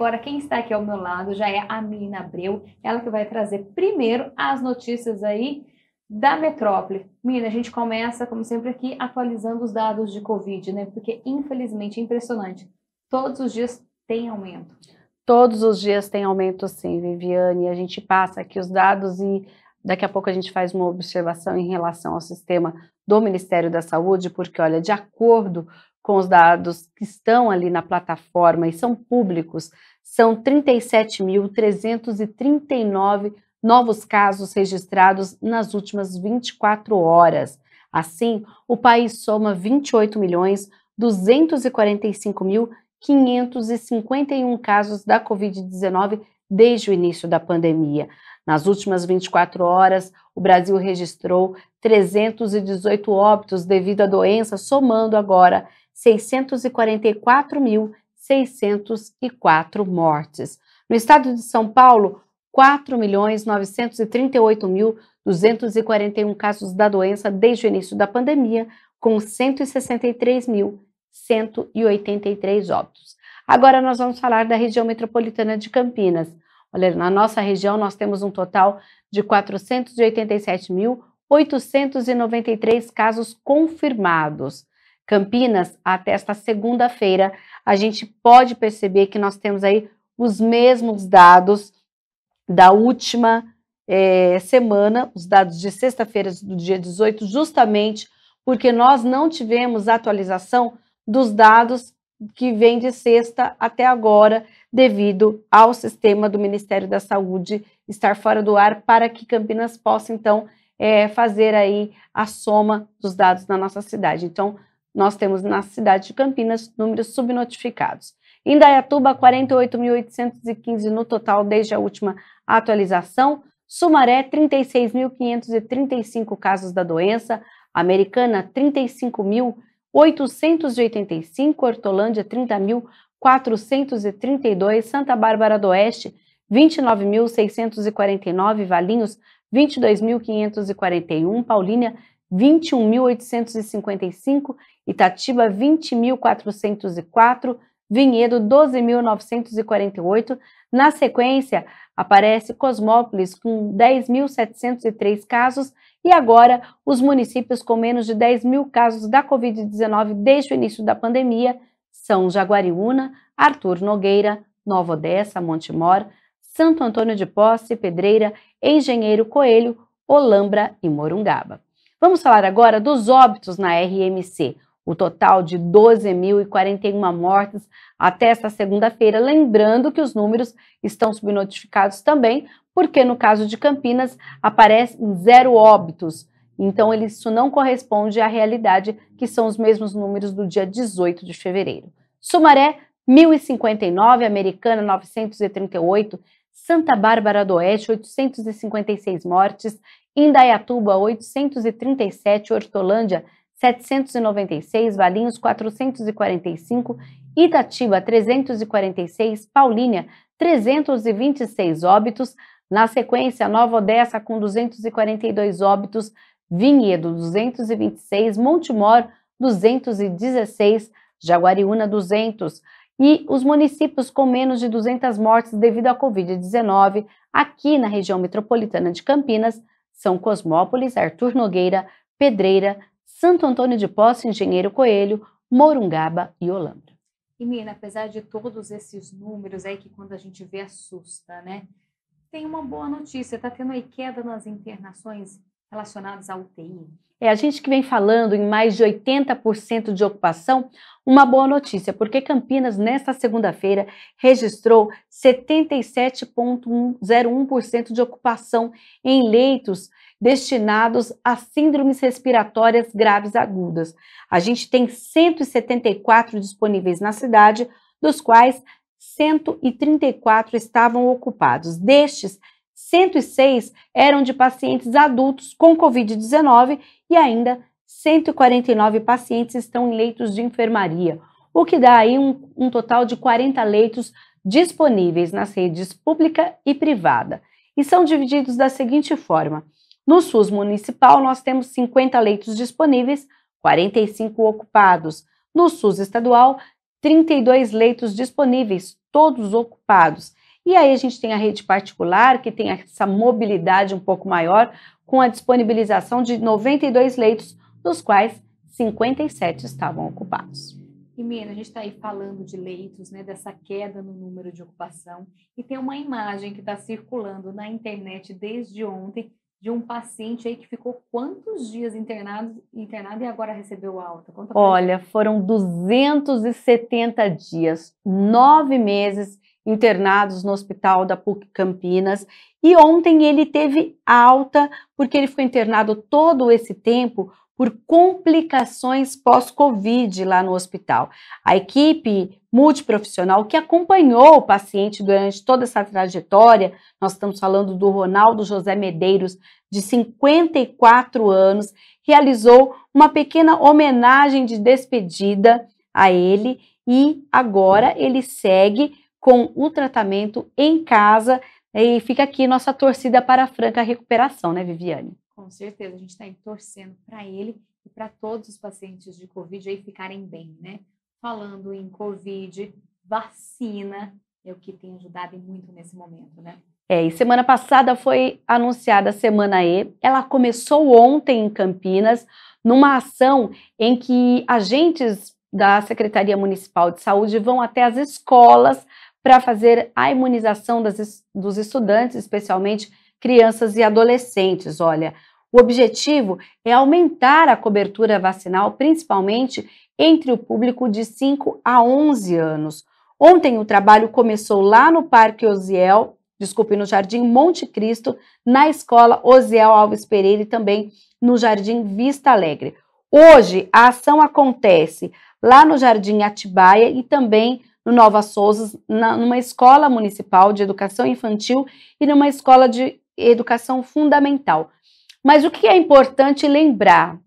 agora quem está aqui ao meu lado já é a Mina Abreu, ela que vai trazer primeiro as notícias aí da metrópole. Mina, a gente começa, como sempre, aqui atualizando os dados de Covid, né? Porque, infelizmente, é impressionante. Todos os dias tem aumento. Todos os dias tem aumento, sim, Viviane. A gente passa aqui os dados e daqui a pouco a gente faz uma observação em relação ao sistema do Ministério da Saúde, porque, olha, de acordo com os dados que estão ali na plataforma e são públicos são 37.339 novos casos registrados nas últimas 24 horas. Assim, o país soma 28.245.551 casos da Covid-19 desde o início da pandemia. Nas últimas 24 horas, o Brasil registrou 318 óbitos devido à doença, somando agora 644.000 604 mortes. No estado de São Paulo, 4.938.241 casos da doença desde o início da pandemia, com 163.183 óbitos. Agora nós vamos falar da região metropolitana de Campinas. Olha, na nossa região nós temos um total de 487.893 casos confirmados. Campinas até esta segunda-feira, a gente pode perceber que nós temos aí os mesmos dados da última é, semana, os dados de sexta-feira do dia 18, justamente porque nós não tivemos atualização dos dados que vem de sexta até agora, devido ao sistema do Ministério da Saúde estar fora do ar, para que Campinas possa, então, é, fazer aí a soma dos dados na nossa cidade. Então, nós temos na cidade de Campinas números subnotificados. Em Dayatuba, 48.815 no total desde a última atualização. Sumaré, 36.535 casos da doença. Americana, 35.885. Hortolândia, 30.432. Santa Bárbara do Oeste, 29.649. Valinhos, 22.541. Paulínia, 21.855 Itatiba 20.404, Vinhedo 12.948. Na sequência, aparece Cosmópolis com 10.703 casos e agora os municípios com menos de 10 mil casos da Covid-19 desde o início da pandemia são Jaguariúna, Arthur Nogueira, Nova Odessa, Montemor, Santo Antônio de Posse, Pedreira, Engenheiro Coelho, Olambra e Morungaba. Vamos falar agora dos óbitos na RMC o total de 12.041 mortes até esta segunda-feira. Lembrando que os números estão subnotificados também, porque no caso de Campinas aparecem zero óbitos. Então, isso não corresponde à realidade, que são os mesmos números do dia 18 de fevereiro. Sumaré, 1.059, Americana, 938, Santa Bárbara do Oeste, 856 mortes, Indaiatuba, 837, Hortolândia, 796, Valinhos 445, Itatiba 346, Paulínia 326 óbitos, na sequência Nova Odessa com 242 óbitos, Vinhedo 226, Montemor 216, Jaguariúna 200 e os municípios com menos de 200 mortes devido à Covid-19 aqui na região metropolitana de Campinas são Cosmópolis, Arthur Nogueira, Pedreira, Santo Antônio de Posse, Engenheiro Coelho, Morungaba e Olambra. E Mina, apesar de todos esses números aí que quando a gente vê assusta, né? Tem uma boa notícia, está tendo aí queda nas internações relacionados à UTI? É, a gente que vem falando em mais de 80% de ocupação, uma boa notícia, porque Campinas, nesta segunda-feira, registrou 77,01% de ocupação em leitos destinados a síndromes respiratórias graves agudas. A gente tem 174 disponíveis na cidade, dos quais 134 estavam ocupados. Destes, 106 eram de pacientes adultos com Covid-19 e ainda 149 pacientes estão em leitos de enfermaria, o que dá aí um, um total de 40 leitos disponíveis nas redes pública e privada. E são divididos da seguinte forma: no SUS municipal, nós temos 50 leitos disponíveis, 45 ocupados. No SUS estadual, 32 leitos disponíveis, todos ocupados. E aí a gente tem a rede particular, que tem essa mobilidade um pouco maior, com a disponibilização de 92 leitos, dos quais 57 estavam ocupados. E Mira, a gente está aí falando de leitos, né, dessa queda no número de ocupação, e tem uma imagem que está circulando na internet desde ontem de um paciente aí que ficou quantos dias internado, internado e agora recebeu alta? Olha, foram 270 dias, nove meses internados no hospital da PUC Campinas. E ontem ele teve alta, porque ele ficou internado todo esse tempo por complicações pós-Covid lá no hospital. A equipe multiprofissional que acompanhou o paciente durante toda essa trajetória, nós estamos falando do Ronaldo José Medeiros, de 54 anos, realizou uma pequena homenagem de despedida a ele e agora ele segue com o tratamento em casa. Né, e fica aqui nossa torcida para a franca recuperação, né, Viviane? Com certeza, a gente está torcendo para ele e para todos os pacientes de Covid aí ficarem bem, né? Falando em Covid, vacina é o que tem ajudado muito nesse momento, né? É, e semana passada foi anunciada a Semana E. Ela começou ontem em Campinas, numa ação em que agentes da Secretaria Municipal de Saúde vão até as escolas para fazer a imunização das, dos estudantes, especialmente crianças e adolescentes. Olha, o objetivo é aumentar a cobertura vacinal, principalmente entre o público de 5 a 11 anos. Ontem o trabalho começou lá no Parque Osiel, desculpe, no Jardim Monte Cristo, na Escola Osiel Alves Pereira e também no Jardim Vista Alegre. Hoje a ação acontece lá no Jardim Atibaia e também no Nova Souza, na, numa escola municipal de educação infantil e numa escola de educação fundamental. Mas o que é importante lembrar?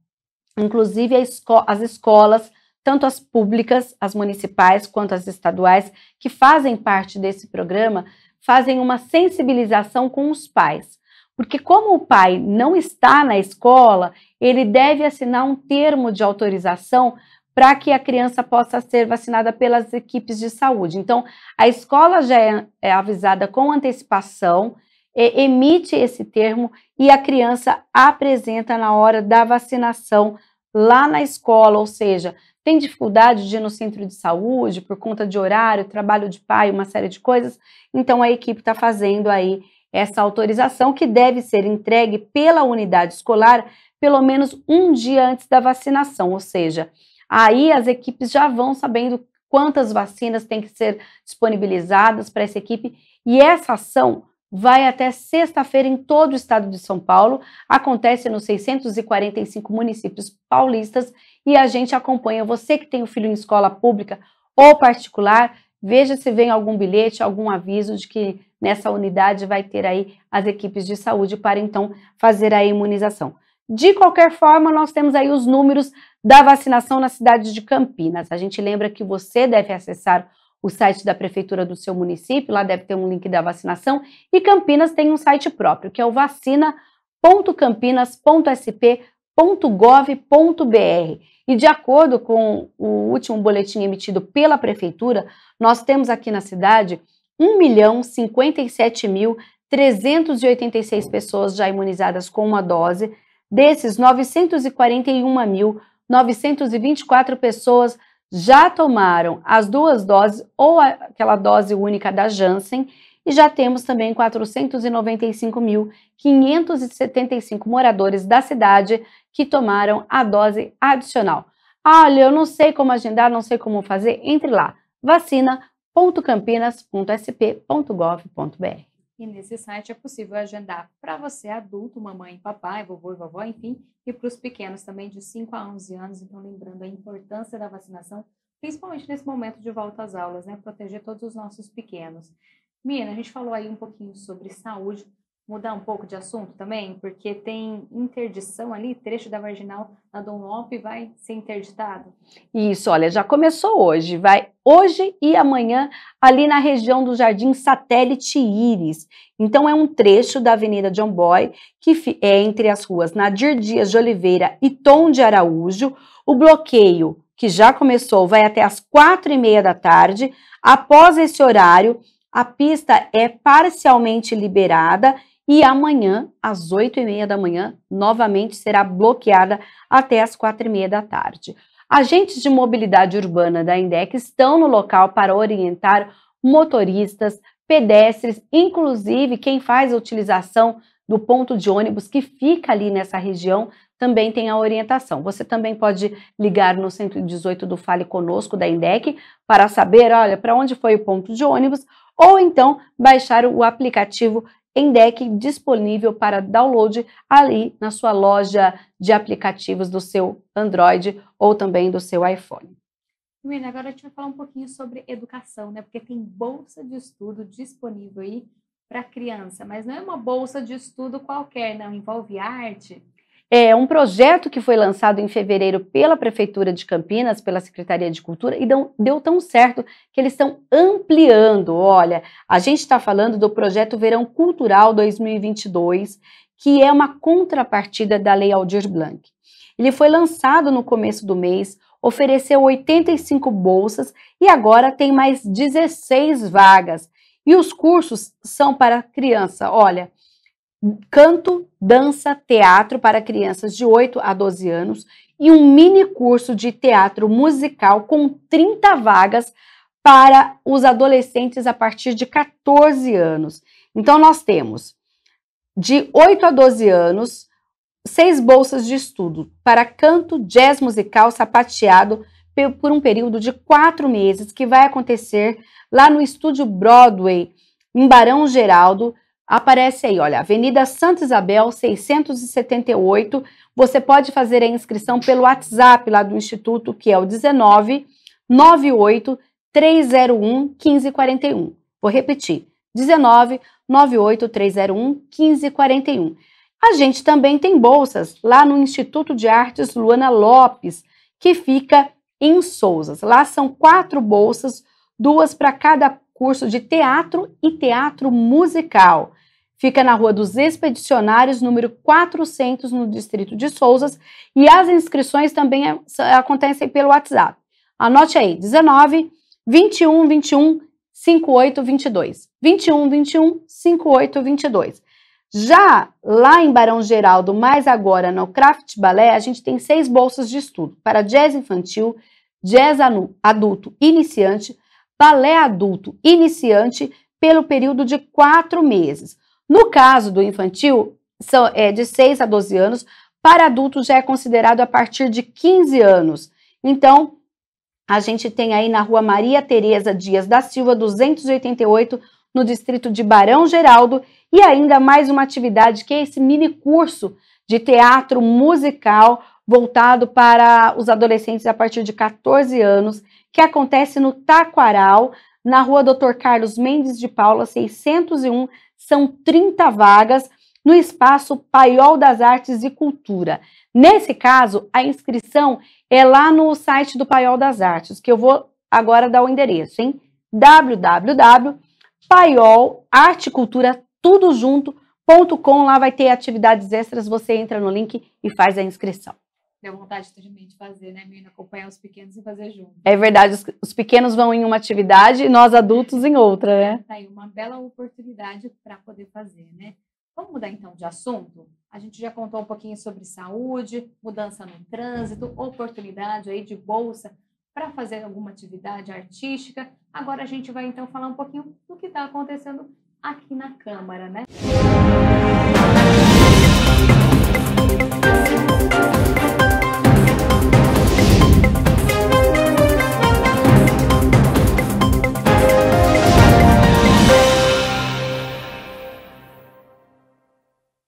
Inclusive, esco as escolas, tanto as públicas, as municipais, quanto as estaduais, que fazem parte desse programa, fazem uma sensibilização com os pais. Porque, como o pai não está na escola, ele deve assinar um termo de autorização para que a criança possa ser vacinada pelas equipes de saúde. Então, a escola já é, é avisada com antecipação, é, emite esse termo e a criança apresenta na hora da vacinação lá na escola, ou seja, tem dificuldade de ir no centro de saúde por conta de horário, trabalho de pai, uma série de coisas. Então, a equipe está fazendo aí essa autorização que deve ser entregue pela unidade escolar pelo menos um dia antes da vacinação, ou seja, Aí as equipes já vão sabendo quantas vacinas têm que ser disponibilizadas para essa equipe e essa ação vai até sexta-feira em todo o estado de São Paulo, acontece nos 645 municípios paulistas e a gente acompanha você que tem o um filho em escola pública ou particular, veja se vem algum bilhete, algum aviso de que nessa unidade vai ter aí as equipes de saúde para então fazer a imunização. De qualquer forma, nós temos aí os números da vacinação na cidade de Campinas. A gente lembra que você deve acessar o site da prefeitura do seu município, lá deve ter um link da vacinação, e Campinas tem um site próprio, que é o vacina.campinas.sp.gov.br. E de acordo com o último boletim emitido pela prefeitura, nós temos aqui na cidade um milhão sete mil seis pessoas já imunizadas com uma dose, Desses, 941.924 pessoas já tomaram as duas doses ou aquela dose única da Janssen e já temos também 495.575 moradores da cidade que tomaram a dose adicional. Olha, eu não sei como agendar, não sei como fazer, entre lá, vacina.campinas.sp.gov.br. E nesse site é possível agendar para você adulto, mamãe, papai, vovô e vovó, enfim, e para os pequenos também de 5 a 11 anos. Então, lembrando a importância da vacinação, principalmente nesse momento de volta às aulas, né? Proteger todos os nossos pequenos. Mina, a gente falou aí um pouquinho sobre saúde, mudar um pouco de assunto também? Porque tem interdição ali, trecho da marginal na Dom Lope vai ser interditado? Isso, olha, já começou hoje, vai hoje e amanhã ali na região do Jardim Satélite Íris. Então é um trecho da Avenida John Boy, que é entre as ruas Nadir Dias de Oliveira e Tom de Araújo. O bloqueio que já começou vai até as quatro e meia da tarde. Após esse horário, a pista é parcialmente liberada e amanhã, às 8 e meia da manhã, novamente será bloqueada até às 4 e meia da tarde. Agentes de mobilidade urbana da INDEC estão no local para orientar motoristas, pedestres, inclusive quem faz a utilização do ponto de ônibus que fica ali nessa região também tem a orientação. Você também pode ligar no 118 do Fale Conosco da INDEC para saber, olha, para onde foi o ponto de ônibus, ou então baixar o aplicativo em deck disponível para download ali na sua loja de aplicativos do seu Android ou também do seu iPhone. Mirna, agora a gente vai falar um pouquinho sobre educação, né? Porque tem bolsa de estudo disponível aí para criança, mas não é uma bolsa de estudo qualquer, não. Envolve arte, é, um projeto que foi lançado em fevereiro pela Prefeitura de Campinas, pela Secretaria de Cultura, e deu tão certo que eles estão ampliando. Olha, a gente está falando do projeto Verão Cultural 2022, que é uma contrapartida da Lei Aldir Blanc. Ele foi lançado no começo do mês, ofereceu 85 bolsas e agora tem mais 16 vagas. E os cursos são para criança, olha, canto, dança, teatro para crianças de 8 a 12 anos e um mini curso de teatro musical com 30 vagas para os adolescentes a partir de 14 anos. Então nós temos de 8 a 12 anos, seis bolsas de estudo para canto, jazz musical, sapateado por um período de quatro meses que vai acontecer lá no estúdio Broadway, em Barão Geraldo, Aparece aí, olha, Avenida Santa Isabel, 678. Você pode fazer a inscrição pelo WhatsApp lá do Instituto, que é o 19 98 301 1541. Vou repetir: 19 98 301 1541. A gente também tem bolsas lá no Instituto de Artes Luana Lopes, que fica em Souzas. Lá são quatro bolsas, duas para cada curso de teatro e teatro musical. Fica na Rua dos Expedicionários, número 400, no distrito de Souzas, e as inscrições também é, acontecem pelo WhatsApp. Anote aí: 19 21 21 5822. 21 21 5822. Já lá em Barão Geraldo, mais agora no Craft Ballet a gente tem seis bolsas de estudo para jazz infantil, jazz adulto iniciante, balé adulto iniciante pelo período de quatro meses. No caso do infantil, são, é de 6 a 12 anos, para adultos já é considerado a partir de 15 anos. Então, a gente tem aí na rua Maria Tereza Dias da Silva, 288, no distrito de Barão Geraldo, e ainda mais uma atividade que é esse mini curso de teatro musical voltado para os adolescentes a partir de 14 anos, que acontece no Taquaral, na rua Dr. Carlos Mendes de Paula, 601. São 30 vagas no espaço Paiol das Artes e Cultura. Nesse caso, a inscrição é lá no site do Paiol das Artes, que eu vou agora dar o endereço, hein? www.paiolartecultura.com lá vai ter atividades extras, você entra no link e faz a inscrição deu vontade também de fazer, né, menina? Acompanhar os pequenos e fazer junto. É verdade, os, os pequenos vão em uma atividade e nós adultos em outra, né? Tá aí uma bela oportunidade para poder fazer, né? Vamos mudar então de assunto? A gente já contou um pouquinho sobre saúde, mudança no trânsito, oportunidade aí de bolsa para fazer alguma atividade artística. Agora a gente vai então falar um pouquinho do que está acontecendo aqui na Câmara, né? Música